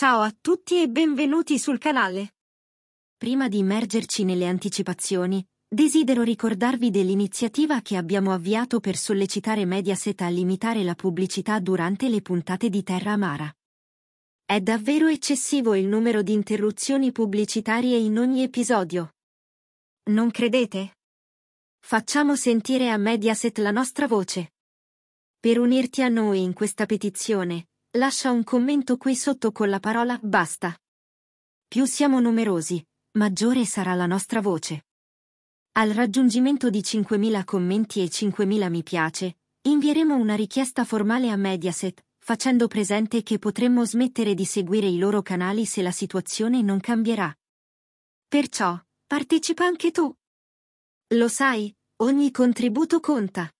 Ciao a tutti e benvenuti sul canale. Prima di immergerci nelle anticipazioni, desidero ricordarvi dell'iniziativa che abbiamo avviato per sollecitare Mediaset a limitare la pubblicità durante le puntate di Terra Amara. È davvero eccessivo il numero di interruzioni pubblicitarie in ogni episodio. Non credete? Facciamo sentire a Mediaset la nostra voce. Per unirti a noi in questa petizione, Lascia un commento qui sotto con la parola basta. Più siamo numerosi, maggiore sarà la nostra voce. Al raggiungimento di 5.000 commenti e 5.000 mi piace, invieremo una richiesta formale a Mediaset, facendo presente che potremmo smettere di seguire i loro canali se la situazione non cambierà. Perciò, partecipa anche tu. Lo sai, ogni contributo conta.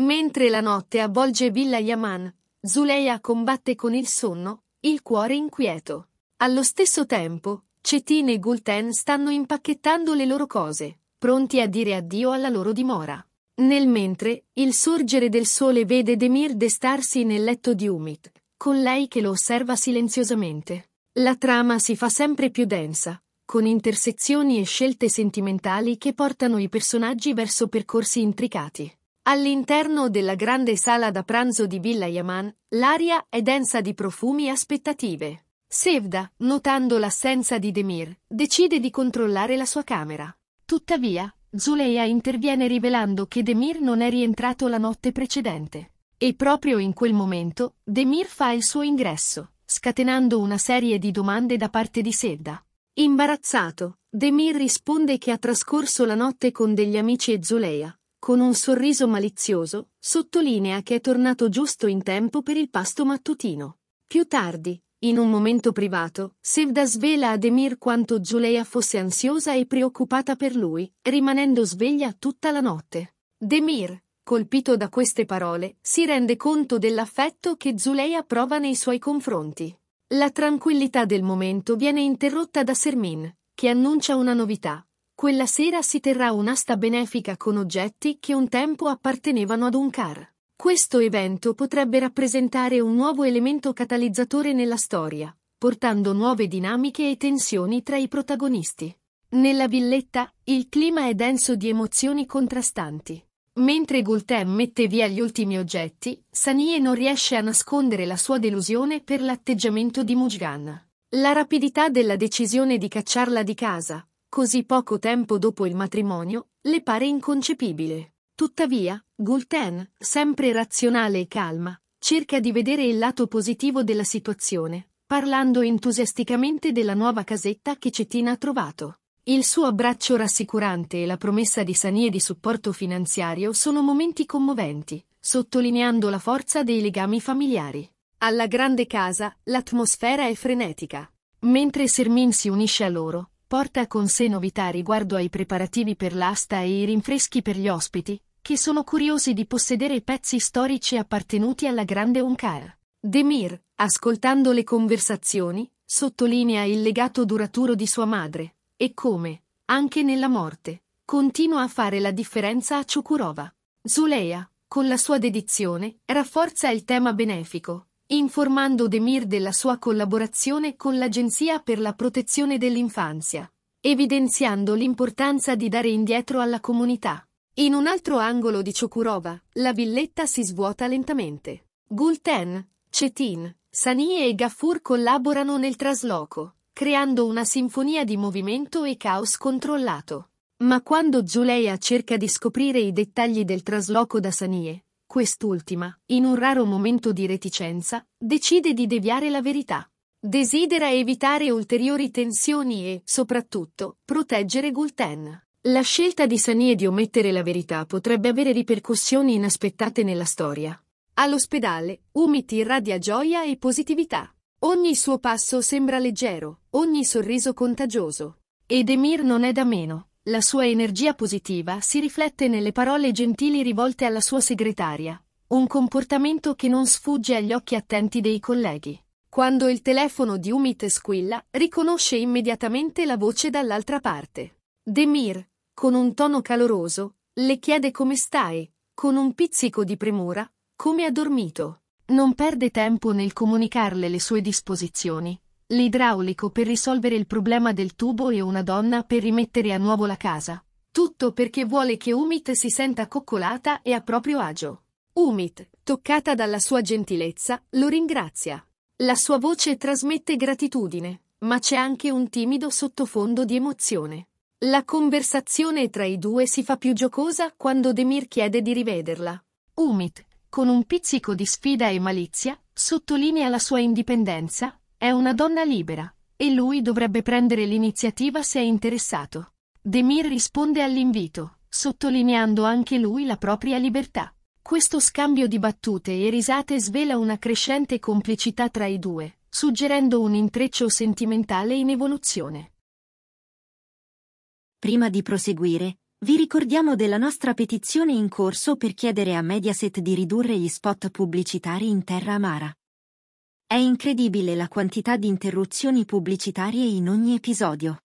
Mentre la notte avvolge Villa Yaman, Zuleya combatte con il sonno, il cuore inquieto. Allo stesso tempo, Cetin e Gulten stanno impacchettando le loro cose, pronti a dire addio alla loro dimora. Nel mentre, il sorgere del sole vede Demir destarsi nel letto di Umit, con lei che lo osserva silenziosamente. La trama si fa sempre più densa, con intersezioni e scelte sentimentali che portano i personaggi verso percorsi intricati. All'interno della grande sala da pranzo di Villa Yaman, l'aria è densa di profumi e aspettative. Sevda, notando l'assenza di Demir, decide di controllare la sua camera. Tuttavia, Zuleia interviene rivelando che Demir non è rientrato la notte precedente. E proprio in quel momento, Demir fa il suo ingresso, scatenando una serie di domande da parte di Sevda. Imbarazzato, Demir risponde che ha trascorso la notte con degli amici e Zuleia, con un sorriso malizioso, sottolinea che è tornato giusto in tempo per il pasto mattutino. Più tardi, in un momento privato, Sevda svela a Demir quanto Giuleia fosse ansiosa e preoccupata per lui, rimanendo sveglia tutta la notte. Demir, colpito da queste parole, si rende conto dell'affetto che Zuleia prova nei suoi confronti. La tranquillità del momento viene interrotta da Sermin, che annuncia una novità. Quella sera si terrà un'asta benefica con oggetti che un tempo appartenevano ad un car. Questo evento potrebbe rappresentare un nuovo elemento catalizzatore nella storia, portando nuove dinamiche e tensioni tra i protagonisti. Nella villetta, il clima è denso di emozioni contrastanti. Mentre Gultem mette via gli ultimi oggetti, Sanie non riesce a nascondere la sua delusione per l'atteggiamento di Mujgan. La rapidità della decisione di cacciarla di casa, così poco tempo dopo il matrimonio, le pare inconcepibile. Tuttavia, Gulten, sempre razionale e calma, cerca di vedere il lato positivo della situazione, parlando entusiasticamente della nuova casetta che Cetina ha trovato. Il suo abbraccio rassicurante e la promessa di Sanie di supporto finanziario sono momenti commoventi, sottolineando la forza dei legami familiari. Alla grande casa, l'atmosfera è frenetica. Mentre Sermin si unisce a loro, porta con sé novità riguardo ai preparativi per l'asta e i rinfreschi per gli ospiti, che sono curiosi di possedere pezzi storici appartenuti alla grande Uncar. Demir, ascoltando le conversazioni, sottolinea il legato duraturo di sua madre, e come, anche nella morte, continua a fare la differenza a Ciukurova. Zuleia, con la sua dedizione, rafforza il tema benefico, informando Demir della sua collaborazione con l'Agenzia per la protezione dell'infanzia, evidenziando l'importanza di dare indietro alla comunità. In un altro angolo di Chokurova, la villetta si svuota lentamente. Gulten, Cetin, Sani e Gaffur collaborano nel trasloco, creando una sinfonia di movimento e caos controllato. Ma quando Zuleia cerca di scoprire i dettagli del trasloco da Sanie, Quest'ultima, in un raro momento di reticenza, decide di deviare la verità. Desidera evitare ulteriori tensioni e, soprattutto, proteggere Gulten. La scelta di Sanie di omettere la verità potrebbe avere ripercussioni inaspettate nella storia. All'ospedale, Umit irradia gioia e positività. Ogni suo passo sembra leggero, ogni sorriso contagioso. Ed Emir non è da meno. La sua energia positiva si riflette nelle parole gentili rivolte alla sua segretaria, un comportamento che non sfugge agli occhi attenti dei colleghi. Quando il telefono di Umit squilla, riconosce immediatamente la voce dall'altra parte. Demir, con un tono caloroso, le chiede come stai, con un pizzico di premura, come ha dormito. Non perde tempo nel comunicarle le sue disposizioni, l'idraulico per risolvere il problema del tubo e una donna per rimettere a nuovo la casa. Tutto perché vuole che Umit si senta coccolata e a proprio agio. Umit, toccata dalla sua gentilezza, lo ringrazia. La sua voce trasmette gratitudine, ma c'è anche un timido sottofondo di emozione. La conversazione tra i due si fa più giocosa quando Demir chiede di rivederla. Umit, con un pizzico di sfida e malizia, sottolinea la sua indipendenza, è una donna libera, e lui dovrebbe prendere l'iniziativa se è interessato. Demir risponde all'invito, sottolineando anche lui la propria libertà. Questo scambio di battute e risate svela una crescente complicità tra i due, suggerendo un intreccio sentimentale in evoluzione. Prima di proseguire, vi ricordiamo della nostra petizione in corso per chiedere a Mediaset di ridurre gli spot pubblicitari in terra amara. È incredibile la quantità di interruzioni pubblicitarie in ogni episodio.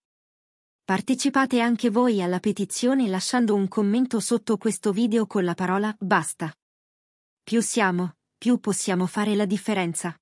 Partecipate anche voi alla petizione lasciando un commento sotto questo video con la parola basta. Più siamo, più possiamo fare la differenza.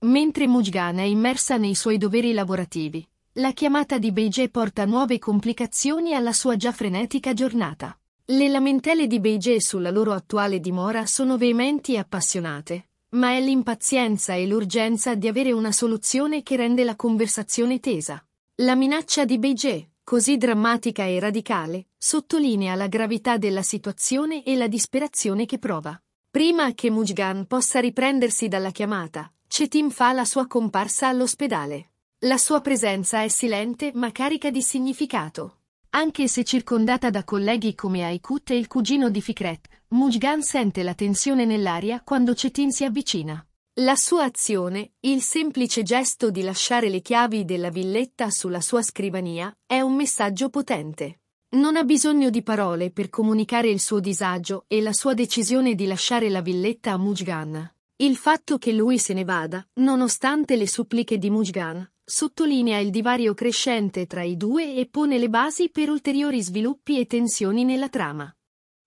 Mentre Mujgan è immersa nei suoi doveri lavorativi, la chiamata di Beige porta nuove complicazioni alla sua già frenetica giornata. Le lamentele di Beige sulla loro attuale dimora sono veementi e appassionate, ma è l'impazienza e l'urgenza di avere una soluzione che rende la conversazione tesa. La minaccia di Beijing, così drammatica e radicale, sottolinea la gravità della situazione e la disperazione che prova. Prima che Mujgan possa riprendersi dalla chiamata, Chetim fa la sua comparsa all'ospedale. La sua presenza è silente ma carica di significato. Anche se circondata da colleghi come Aikut e il cugino di Fikret, Mujgan sente la tensione nell'aria quando Cetin si avvicina. La sua azione, il semplice gesto di lasciare le chiavi della villetta sulla sua scrivania, è un messaggio potente. Non ha bisogno di parole per comunicare il suo disagio e la sua decisione di lasciare la villetta a Mujgan. Il fatto che lui se ne vada, nonostante le suppliche di Mujgan, sottolinea il divario crescente tra i due e pone le basi per ulteriori sviluppi e tensioni nella trama.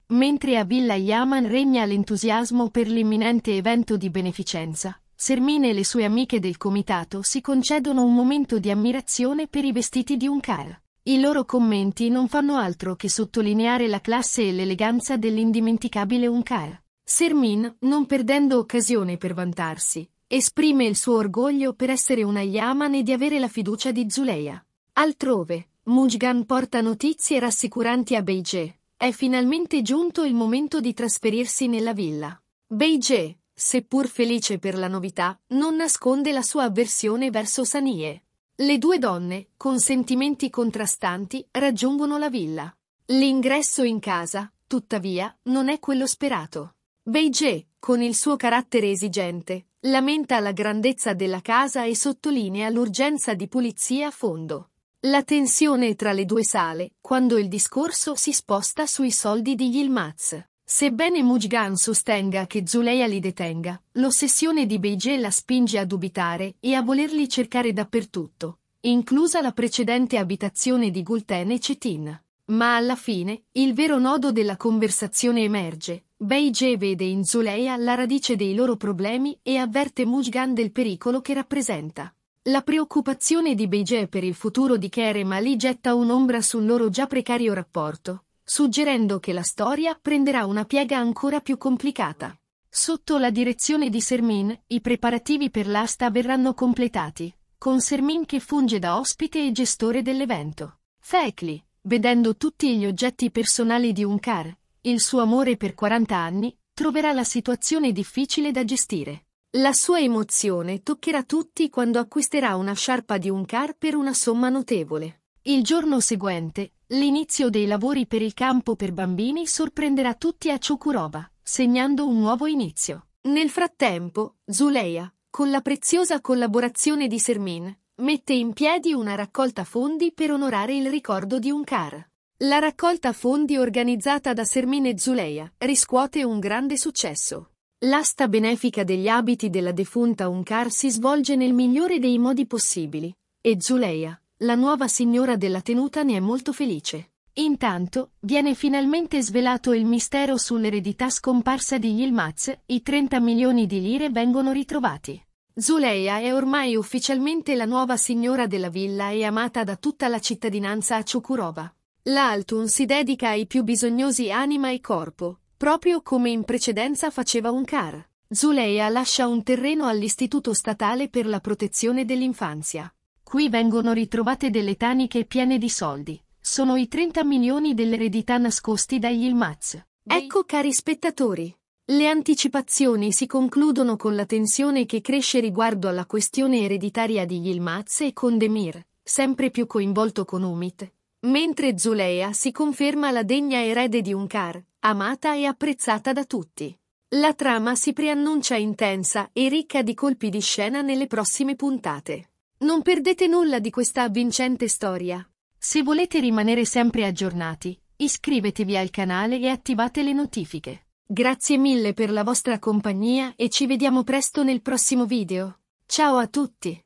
Mentre a Villa Yaman regna l'entusiasmo per l'imminente evento di beneficenza, Sermine e le sue amiche del comitato si concedono un momento di ammirazione per i vestiti di un car. I loro commenti non fanno altro che sottolineare la classe e l'eleganza dell'indimenticabile Uncar. Sermin, non perdendo occasione per vantarsi, Esprime il suo orgoglio per essere una Yaman e di avere la fiducia di Zuleia. Altrove, Mujgan porta notizie rassicuranti a Beige. È finalmente giunto il momento di trasferirsi nella villa. Beige, seppur felice per la novità, non nasconde la sua avversione verso Sanie. Le due donne, con sentimenti contrastanti, raggiungono la villa. L'ingresso in casa, tuttavia, non è quello sperato. Beige, con il suo carattere esigente, lamenta la grandezza della casa e sottolinea l'urgenza di pulizia a fondo. La tensione tra le due sale, quando il discorso si sposta sui soldi di Yilmaz. Sebbene Mujgan sostenga che Zuleia li detenga, l'ossessione di Beige la spinge a dubitare e a volerli cercare dappertutto, inclusa la precedente abitazione di Gulten e Cetin. Ma alla fine, il vero nodo della conversazione emerge, Beige vede in Zuleia la radice dei loro problemi e avverte Mujgan del pericolo che rappresenta. La preoccupazione di Beige per il futuro di Kerem Ali getta un'ombra sul loro già precario rapporto, suggerendo che la storia prenderà una piega ancora più complicata. Sotto la direzione di Sermin, i preparativi per l'asta verranno completati, con Sermin che funge da ospite e gestore dell'evento. Fekli, vedendo tutti gli oggetti personali di un car, il suo amore per 40 anni, troverà la situazione difficile da gestire. La sua emozione toccherà tutti quando acquisterà una sciarpa di un car per una somma notevole. Il giorno seguente, l'inizio dei lavori per il campo per bambini sorprenderà tutti a Chokuroba, segnando un nuovo inizio. Nel frattempo, Zuleia, con la preziosa collaborazione di Sermin, mette in piedi una raccolta fondi per onorare il ricordo di un car. La raccolta fondi organizzata da Sermine Zuleia riscuote un grande successo. L'asta benefica degli abiti della defunta Uncar si svolge nel migliore dei modi possibili, e Zuleia, la nuova signora della tenuta ne è molto felice. Intanto, viene finalmente svelato il mistero sull'eredità scomparsa di Yilmaz, i 30 milioni di lire vengono ritrovati. Zuleia è ormai ufficialmente la nuova signora della villa e amata da tutta la cittadinanza a Ciukurova. L'Altun si dedica ai più bisognosi anima e corpo, proprio come in precedenza faceva un car. Zuleia lascia un terreno all'Istituto Statale per la Protezione dell'Infanzia. Qui vengono ritrovate delle taniche piene di soldi. Sono i 30 milioni dell'eredità nascosti dagli Ilmaz. Ecco cari spettatori. Le anticipazioni si concludono con la tensione che cresce riguardo alla questione ereditaria di Yilmaz e con Demir, sempre più coinvolto con Umit, mentre Zulea si conferma la degna erede di Uncar, amata e apprezzata da tutti. La trama si preannuncia intensa e ricca di colpi di scena nelle prossime puntate. Non perdete nulla di questa avvincente storia. Se volete rimanere sempre aggiornati, iscrivetevi al canale e attivate le notifiche. Grazie mille per la vostra compagnia e ci vediamo presto nel prossimo video. Ciao a tutti!